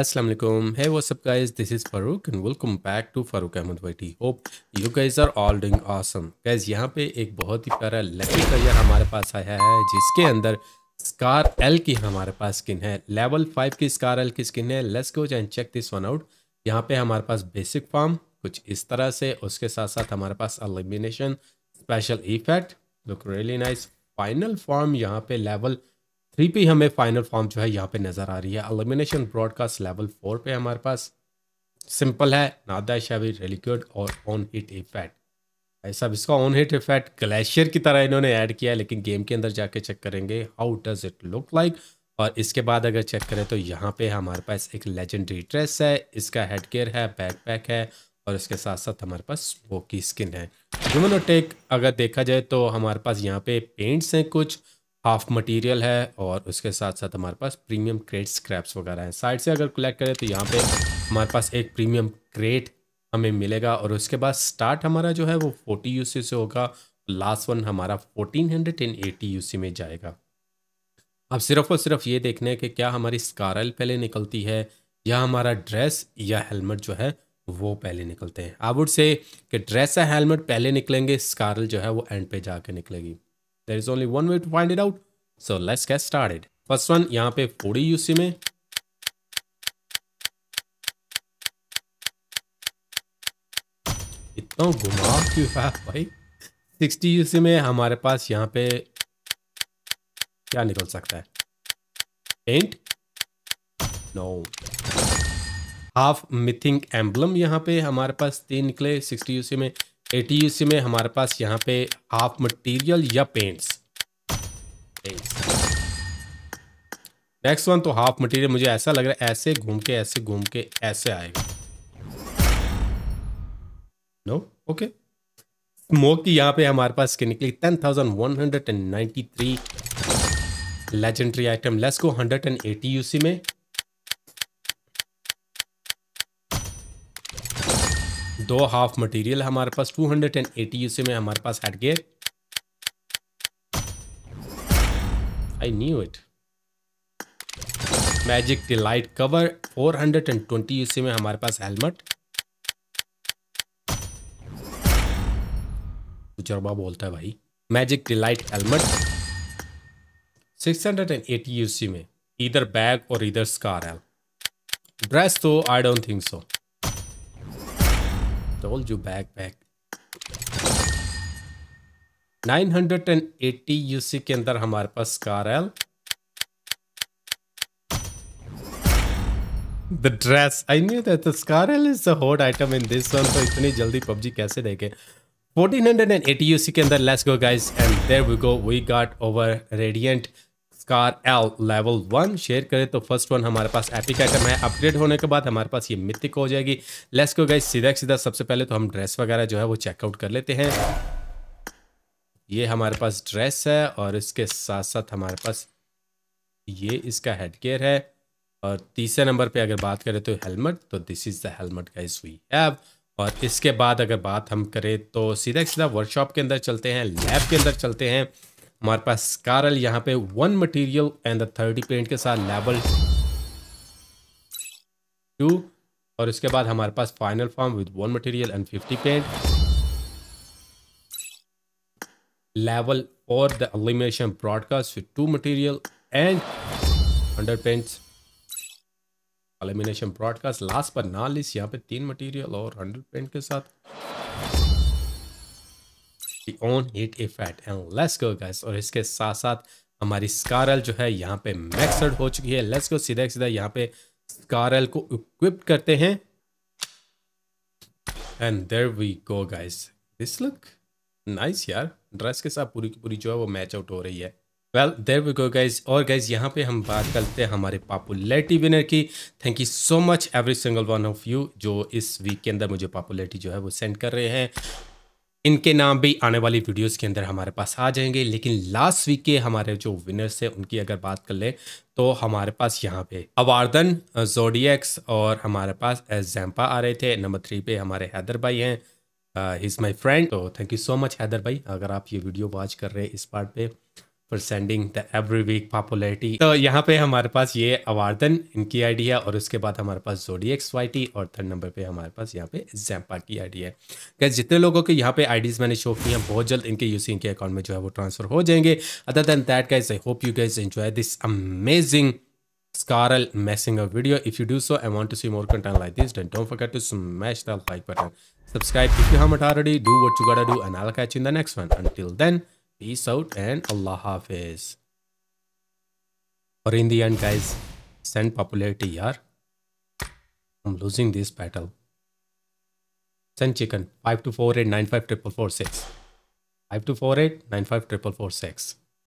Assalamu alaikum. Hey, what's up, guys? This is Farooq and welcome back to Farooq Ahmed YT. Hope you guys are all doing awesome. Guys, यहाँ पे एक बहुत ही प्यारा lucky career हमारे पास आया है जिसके अंदर स्कार एल की हमारे पास स्किन है लेवल फाइव की स्कार एल की स्किन है let's go and check this one out यहाँ पे हमारे पास बेसिक फॉर्म कुछ इस तरह से उसके साथ साथ हमारे पास elimination special effect look really nice final form यहाँ पे लेवल थ्री पे हमें फाइनल फॉर्म जो है यहाँ पे नज़र आ रही है एलिमिनेशन ब्रॉडकास्ट लेवल फोर पे हमारे पास सिंपल है नादा शावी रेलिक्यूड और ऑन हिट इफेक्ट भाई साहब इसका ऑन हिट इफेक्ट ग्लेशियर की तरह इन्होंने ऐड किया है लेकिन गेम के अंदर जाके चेक करेंगे how does it look like और इसके बाद अगर चेक करें तो यहाँ पे हमारे पास एक लेजेंडरी ड्रेस है इसका हेड गेयर है बैकपैक है और इसके साथ साथ हमारे पास स्मोकी स्किन है ह्यूमनोटेक अगर देखा जाए तो हमारे पास यहाँ पे पेंट्स हैं कुछ हाफ मटेरियल है और उसके साथ साथ हमारे पास प्रीमियम क्रेट स्क्रैप्स वगैरह हैं साइड से अगर कलेक्ट करें तो यहाँ पे हमारे पास एक प्रीमियम क्रेट हमें मिलेगा और उसके बाद स्टार्ट हमारा जो है वो फोर्टी यू से होगा लास्ट वन हमारा fourteen hundred and eighty U में जाएगा अब सिर्फ और सिर्फ ये देखना है कि क्या हमारी स्कारल पहले निकलती है या हमारा ड्रेस या हेलमेट जो है वो पहले निकलते हैं आई वुड से कि ड्रेस या हेलमेट पहले निकलेंगे स्कारल जो है वो एंड पे जाके निकलेगी There is only one way to find it out. So let's get started. First one यहाँ पे फोड़ी यूसी में घुमा क्यों है भाई सिक्सटी यूसी में हमारे पास यहाँ पे क्या निकल सकता है पेंट नो हाफ मिथिंग एम्बलम यहाँ पे हमारे पास तीन निकले सिक्सटी यूसी में ए में हमारे पास यहाँ पे हाफ मटेरियल या पेंट्स नेक्स्ट वन तो हाफ मटेरियल मुझे ऐसा लग रहा है ऐसे घूम के ऐसे घूम के ऐसे आएगा नो ओके स्मोक की यहाँ पे हमारे पास के निकली ten thousand one hundred and ninety three legendary item लेस को हंड्रेड एंड एटी यूसी में दो हाफ मटेरियल हमारे पास 280 यूसी में हमारे पास हेड गए I knew it magic delight cover 420 UC में हमारे पास हेलमेट चरबा बोलता है भाई मैजिक डिलाइट हेलमेट 680 यूसी में इधर बैग और इधर स्कार है ड्रेस तो I don't think so told you back back 980 UC के अंदर हमारे पास Scar L the dress I knew that the Scar L is the hot item in this one तो इतनी जल्दी PUBG कैसे देखे 1480 UC के अंदर let's go guys and there we go we got over radiant Scar L level one share करें तो first one हमारे पास एपिक आइटम है अपग्रेड होने के बाद हमारे पास ये मिथिक हो जाएगी लेस को गई सीधा सीधा सबसे पहले तो हम ड्रेस वगैरह जो है वो चेकआउट कर लेते हैं ये हमारे पास ड्रेस है और इसके साथ साथ हमारे पास ये इसका हेड केयर है और तीसरे नंबर पे अगर बात करें तो हेलमेट तो this is the helmet guys we have और इसके बाद अगर बात हम करें तो सीधा सीधा वर्कशॉप के अंदर चलते हैं लैब के अंदर चलते हैं हमारे पास स्कारल यहाँ पे one material and the thirty paint के साथ लेवल टू और इसके बाद हमारे पास final form with one material and fifty paint level और the elimination broadcast with two material and hundred paints elimination broadcast last पर ना लिस्ट यहाँ पे तीन मटेरियल और हंड्रेड पेंट के साथ we own it if and let's go guys और इसके साथ साथ हमारी स्कारल जो है यहाँ पे मैक्सड हो चुकी है लेट्स गो सीधा सीधा यहाँ पे स्कारल को इक्विप करते हैं and there we go guys this look nice यार ड्रेस के साथ पूरी की पूरी जो है वो मैच आउट हो रही है well there we go guys और गाइज यहाँ पे हम बात करते हैं हमारे पॉपुलैरिटी विनर की thank you so much every single one of you जो इस वीक के अंदर मुझे पॉपुलैरिटी जो है वो सेंड कर रहे हैं इनके नाम भी आने वाली वीडियोस के अंदर हमारे पास आ जाएंगे लेकिन लास्ट वीक के हमारे जो विनर्स हैं उनकी अगर बात कर लें तो हमारे पास यहाँ पे अवार्दन जोडियक्स और हमारे पास एग्जैम्पा आ रहे थे नंबर थ्री पे हमारे हैदर भाई हैं इज़ माई फ्रेंड तो thank you so much Haider भाई अगर आप ये वीडियो वॉच कर रहे हैं इस पार्ट पे sending the every week popularity तो यहाँ पे हमारे पास ये अवार्डन इनकी आई है और उसके बाद हमारे पास जोडी एक्स वाई टी और थर्ड नंबर पे हमारे पास यहाँ पे जैम्पा की आइडिया है जितने लोगों के यहाँ पे आईडीज मैंने शो की हैं बहुत जल्द इनके यूसी इनके अकाउंट में जो है वो ट्रांसफर हो जाएंगे other than that guys I hope you guys enjoy this amazing स्कारल मैसिंग video if you do so I want to see more content like this don't डोट फॉर to smash the button subscribe if you um already do what you got do and I'll catch in the next one until then Peace out and Allah Hafiz. Or in the end guys, send popularity here. I'm losing this battle. Send chicken 5248 954446. 5248 954446.